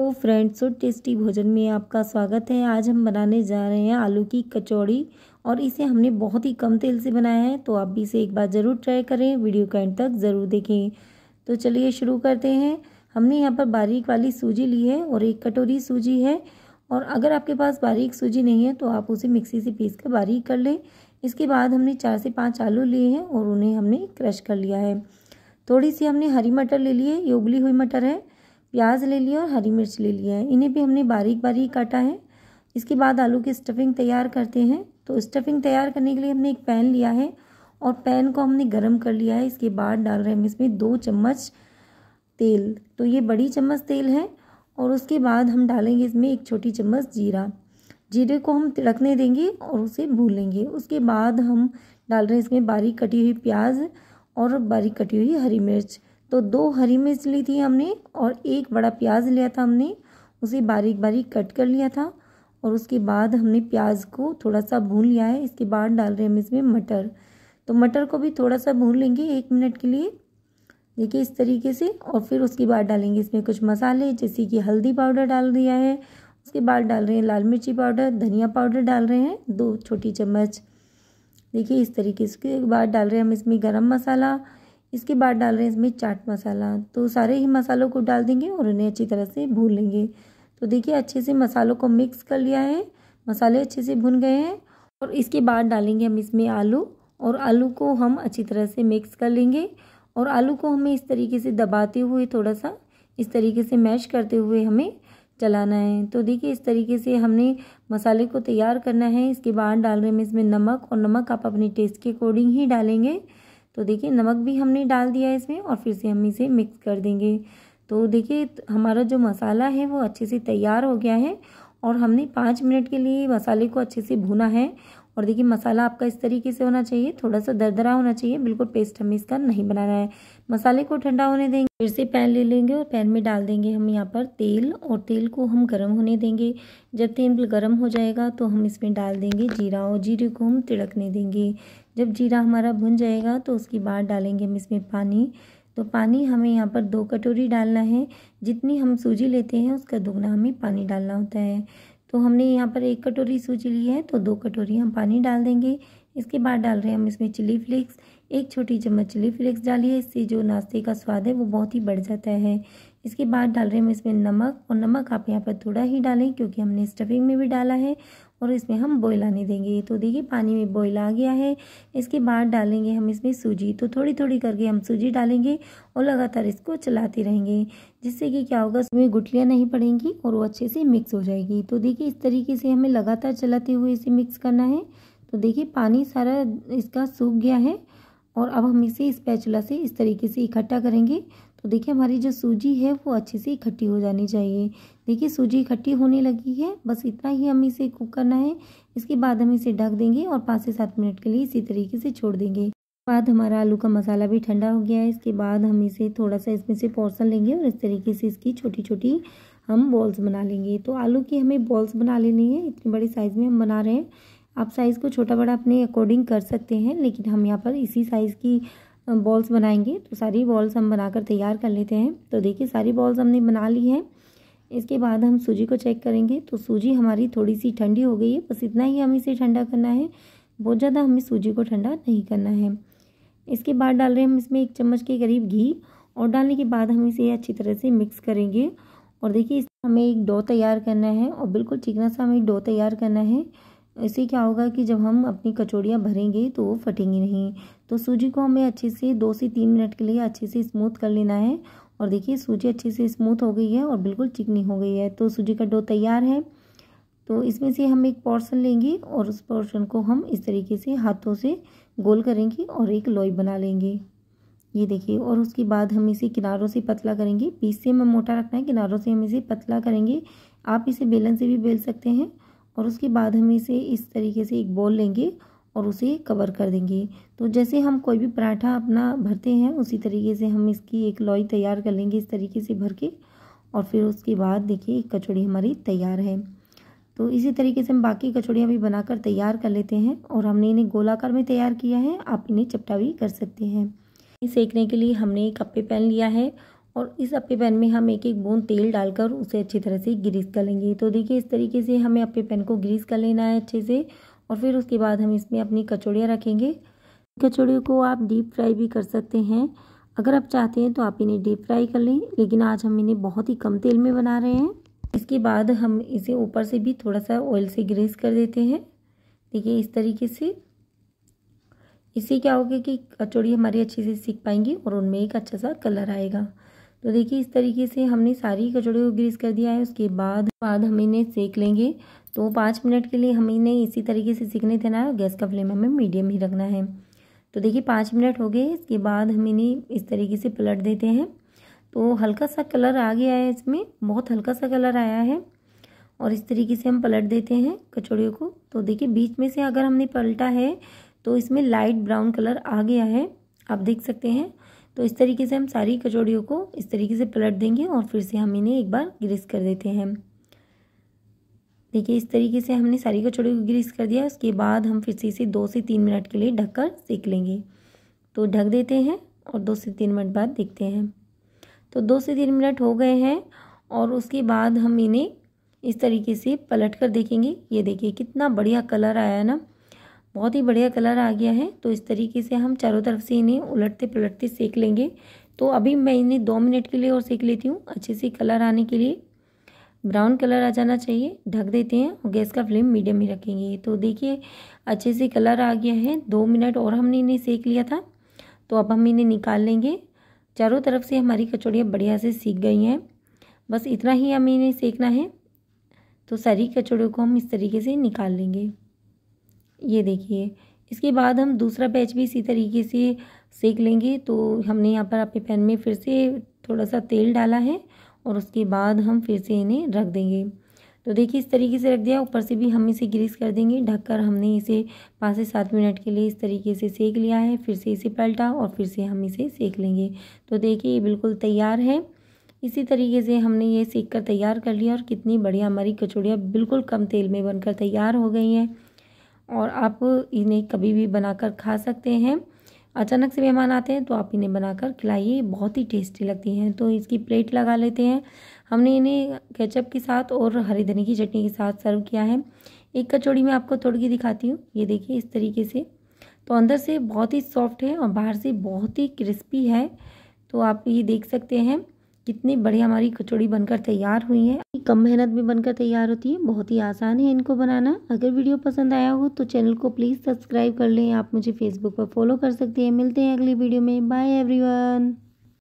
तो फ्रेंड्स और टेस्टी भोजन में आपका स्वागत है आज हम बनाने जा रहे हैं आलू की कचौड़ी और इसे हमने बहुत ही कम तेल से बनाया है तो आप भी इसे एक बार ज़रूर ट्राई करें वीडियो का एंड तक ज़रूर देखें तो चलिए शुरू करते हैं हमने यहाँ पर बारीक वाली सूजी ली है और एक कटोरी सूजी है और अगर आपके पास बारीक सूजी नहीं है तो आप उसे मिक्सी से पीस कर बारीक कर लें इसके बाद हमने चार से पाँच आलू लिए हैं और उन्हें हमने क्रश कर लिया है थोड़ी सी हमने हरी मटर ले ली है ये उबली हुई मटर है प्याज ले लिया और हरी मिर्च ले लिया है इन्हें भी हमने बारीक बारीक काटा है इसके बाद आलू की स्टफिंग तैयार करते हैं तो स्टफिंग तैयार करने के लिए हमने एक पैन लिया है और पैन को हमने गर्म कर लिया है इसके बाद डाल रहे हैं हम इसमें दो चम्मच तेल तो ये बड़ी चम्मच तेल है और उसके बाद हम डालेंगे इसमें एक छोटी चम्मच जीरा जीरे को हम तिड़कने देंगे और उसे भूलेंगे उसके बाद हम डाल रहे हैं इसमें बारीक कटी हुई प्याज और बारीक कटी हुई हरी मिर्च तो दो हरी मिर्च ली थी हमने और एक बड़ा प्याज लिया था हमने उसे बारीक बारीक कट कर लिया था और उसके बाद हमने प्याज को थोड़ा सा भून लिया है इसके बाद डाल रहे हैं हम इसमें मटर तो मटर को भी थोड़ा सा भून लेंगे एक मिनट के लिए देखिए इस तरीके से और फिर उसके बाद डालेंगे इसमें कुछ मसाले जैसे कि हल्दी पाउडर डाल दिया है उसके बाद डाल रहे हैं लाल मिर्ची पाउडर धनिया पाउडर डाल रहे हैं दो छोटी चम्मच देखिए इस तरीके से उसके बाद डाल रहे हैं हम इसमें गरम मसाला इसके बाद डाल रहे हैं इसमें चाट मसाला तो सारे ही मसालों को डाल देंगे और उन्हें अच्छी तरह से भून लेंगे तो देखिए अच्छे से मसालों को मिक्स कर लिया है मसाले अच्छे से भुन गए हैं और इसके बाद डालेंगे हम इसमें आलू और आलू को हम अच्छी तरह से मिक्स कर लेंगे और आलू को हमें इस तरीके से दबाते हुए थोड़ा सा इस तरीके से मैश करते हुए हमें चलाना है तो देखिए इस तरीके से हमने मसाले को तैयार करना है इसके बाद डाल रहे हैं इसमें नमक और नमक आप अपने टेस्ट के अकॉर्डिंग ही डालेंगे तो देखिए नमक भी हमने डाल दिया इसमें और फिर से हम इसे मिक्स कर देंगे तो देखिए हमारा जो मसाला है वो अच्छे से तैयार हो गया है और हमने पाँच मिनट के लिए मसाले को अच्छे से भुना है और देखिए मसाला आपका इस तरीके से होना चाहिए थोड़ा सा दरदरा होना चाहिए बिल्कुल पेस्ट हमें इसका नहीं बनाना है मसाले को ठंडा होने देंगे फिर से पैन ले लेंगे और पैन में डाल देंगे हम यहाँ पर तेल और तेल को हम गर्म होने देंगे जब तेल गर्म हो जाएगा तो हम इसमें डाल देंगे जीरा और जीरे को हम तिड़कने देंगे जब जीरा हमारा भुन जाएगा तो उसके बाद डालेंगे हम इसमें पानी तो पानी हमें यहाँ पर दो कटोरी डालना है जितनी हम सूजी लेते हैं उसका दोगुना हमें पानी डालना होता है तो हमने यहाँ पर एक कटोरी सूजी ली है तो दो कटोरी हम पानी डाल देंगे इसके बाद डाल रहे हैं हम इसमें चिली फ्लेक्स एक छोटी चम्मच चिली फ्लेक्स डालिए इससे जो नाश्ते का स्वाद है वो बहुत ही बढ़ जाता है इसके बाद डाल रहे हैं हम इसमें नमक और नमक आप यहाँ पर थोड़ा ही डालें क्योंकि हमने स्टफिंग में भी डाला है और इसमें हम बॉयल आने देंगे तो देखिए पानी में बॉयल आ गया है इसके बाद डालेंगे हम इसमें सूजी तो थोड़ी थोड़ी करके हम सूजी डालेंगे और लगातार इसको चलाते रहेंगे जिससे कि क्या होगा इसमें गुटलियाँ नहीं पड़ेंगी और वो अच्छे से मिक्स हो जाएगी तो देखिए इस तरीके से हमें लगातार चलाते हुए इसे मिक्स करना है तो देखिए पानी सारा इसका सूख गया है और अब हम इसे इस से इस तरीके से इकट्ठा करेंगे तो देखिए हमारी जो सूजी है वो अच्छे से इकट्ठी हो जानी चाहिए देखिए सूजी इकट्ठी होने लगी है बस इतना ही हमें इसे कुक करना है इसके बाद हम इसे ढक देंगे और पाँच से सात मिनट के लिए इसी तरीके से छोड़ देंगे बाद हमारा आलू का मसाला भी ठंडा हो गया है इसके बाद हम इसे थोड़ा सा इसमें से पोर्सन लेंगे और इस तरीके से इसकी छोटी छोटी हम बॉल्स बना लेंगे तो आलू की हमें बॉल्स बना लेनी है इतनी बड़ी साइज़ में हम बना रहे हैं आप साइज़ को छोटा बड़ा अपने अकॉर्डिंग कर सकते हैं लेकिन हम यहाँ पर इसी साइज़ की बॉल्स बनाएंगे तो सारी बॉल्स हम बनाकर तैयार कर लेते हैं तो देखिए सारी बॉल्स हमने बना ली हैं इसके बाद हम सूजी को चेक करेंगे तो सूजी हमारी थोड़ी सी ठंडी हो गई है बस इतना ही हमें इसे ठंडा करना है बहुत ज़्यादा हमें सूजी को ठंडा नहीं करना है इसके बाद डाल रहे हैं हम इसमें एक चम्मच के करीब घी और डालने के बाद हम इसे अच्छी तरह से मिक्स करेंगे और देखिए इस हमें एक डो तैयार करना है और बिल्कुल चिकना सा हमें डो तैयार करना है इससे क्या होगा कि जब हम अपनी कचौड़ियाँ भरेंगे तो वो फटेंगी नहीं तो सूजी को हमें अच्छे से दो से तीन मिनट के लिए अच्छे से स्मूथ कर लेना है और देखिए सूजी अच्छे से स्मूथ हो गई है और बिल्कुल चिकनी हो गई है तो सूजी का डो तैयार है तो इसमें से हम एक पोर्शन लेंगे और उस पोर्शन को हम इस तरीके से हाथों से गोल करेंगे और एक लोई बना लेंगे ये देखिए और उसके बाद हम इसे किनारों से पतला करेंगे पीस से हमें मोटा रखना है किनारों से हम इसे पतला करेंगे आप इसे बेलन से भी बेल सकते हैं और उसके बाद हम इसे इस तरीके से एक बॉल लेंगे और उसे कवर कर देंगे तो जैसे हम कोई भी पराठा अपना भरते हैं उसी तरीके से हम इसकी एक लॉई तैयार कर लेंगे इस तरीके से भर के और फिर उसके बाद देखिए एक कचौड़ी हमारी तैयार है तो इसी तरीके से हम बाकी कचौड़ियाँ भी बनाकर तैयार कर लेते हैं और हमने इन्हें गोलाकार में तैयार किया है आप इन्हें चपटा भी कर सकते हैं सेकने के लिए हमने एक अप्पे पैन लिया है और इस अप्पे पैन में हम एक एक बूंद तेल डालकर उसे अच्छी तरह से ग्रीस कर लेंगे तो देखिए इस तरीके से हमें अप्पे पैन को ग्रीस कर लेना है अच्छे से और फिर उसके बाद हम इसमें अपनी कचौड़ियाँ रखेंगे कचौड़ियों को आप डीप फ्राई भी कर सकते हैं अगर आप चाहते हैं तो आप इन्हें डीप फ्राई कर लें लेकिन आज हम इन्हें बहुत ही कम तेल में बना रहे हैं इसके बाद हम इसे ऊपर से भी थोड़ा सा ऑयल से ग्रेस कर देते हैं देखिए इस तरीके से इससे क्या होगा कि कचौड़ी हमारी अच्छे से सीख पाएंगी और उनमें एक अच्छा सा कलर आएगा तो देखिए इस तरीके से हमने सारी कचौड़ी को ग्रीस कर दिया है उसके बाद बाद हम इन्हें सेक लेंगे तो पाँच मिनट के लिए हमें इन्हें इसी तरीके से सीखने देना है गैस का फ्लेम हमें मीडियम ही रखना है तो देखिए पाँच मिनट हो गए इसके बाद हम इन्हें इस तरीके से पलट देते हैं तो हल्का सा कलर आ गया है इसमें बहुत हल्का सा कलर आया है और इस तरीके से हम पलट देते हैं कचौड़ियों को तो देखिए बीच में से अगर हमने पलटा है तो इसमें लाइट ब्राउन कलर आ गया है आप देख सकते हैं तो इस तरीके से हम सारी कचौड़ियों को इस तरीके से पलट देंगे और फिर से हम इन्हें एक बार ग्रेस कर देते हैं देखिए इस तरीके से हमने सारी कचौड़ी को ग्रीस कर दिया उसके बाद हम फिर से इसे दो से तीन मिनट के लिए ढक कर सेक लेंगे तो ढक देते हैं और दो से तीन मिनट बाद देखते हैं तो दो से तीन मिनट हो गए हैं और उसके बाद हम इन्हें इस तरीके से पलट कर देखेंगे ये देखिए कितना बढ़िया कलर आया है ना बहुत ही बढ़िया कलर आ गया है तो इस तरीके से हम चारों तरफ से इन्हें उलटते पलटते सेक लेंगे तो अभी मैं इन्हें दो मिनट के लिए और सेक लेती हूँ अच्छे से कलर आने के लिए ब्राउन कलर आ जाना चाहिए ढक देते हैं और गैस का फ्लेम मीडियम ही रखेंगे तो देखिए अच्छे से कलर आ गया है दो मिनट और हमने इन्हें सेक लिया था तो अब हम इन्हें निकाल लेंगे चारों तरफ से हमारी कचौड़ियाँ बढ़िया से सीख गई हैं बस इतना ही हमें इन्हें सेकना है तो सारी कचौड़ियों को हम इस तरीके से निकाल लेंगे ये देखिए इसके बाद हम दूसरा बैच भी इसी तरीके से सेक लेंगे तो हमने यहाँ पर अपने पैन में फिर से थोड़ा सा तेल डाला है और उसके बाद हम फिर से इन्हें रख देंगे तो देखिए इस तरीके से रख दिया ऊपर से भी हम इसे ग्रीस कर देंगे ढककर हमने इसे पाँच से सात मिनट के लिए इस तरीके से सेक लिया है फिर से इसे पलटा और फिर से हम इसे सेक लेंगे तो देखिए ये बिल्कुल तैयार है इसी तरीके से हमने ये सेक कर तैयार कर लिया और कितनी बढ़िया हमारी कचौड़ियाँ बिल्कुल कम तेल में बनकर तैयार हो गई हैं और आप इन्हें कभी भी बनाकर खा सकते हैं अचानक से मेहमान आते हैं तो आप इन्हें बनाकर खिलाइए बहुत ही टेस्टी लगती हैं तो इसकी प्लेट लगा लेते हैं हमने इन्हें केचप के साथ और हरी धनी की चटनी के साथ सर्व किया है एक कचौड़ी मैं आपको तोड़ के दिखाती हूँ ये देखिए इस तरीके से तो अंदर से बहुत ही सॉफ्ट है और बाहर से बहुत ही क्रिस्पी है तो आप ये देख सकते हैं कितनी बढ़िया हमारी कचौड़ी बनकर तैयार हुई है कम मेहनत में बनकर तैयार होती है बहुत ही आसान है इनको बनाना अगर वीडियो पसंद आया हो तो चैनल को प्लीज़ सब्सक्राइब कर लें आप मुझे फेसबुक पर फॉलो कर सकते हैं मिलते हैं अगली वीडियो में बाय एवरीवन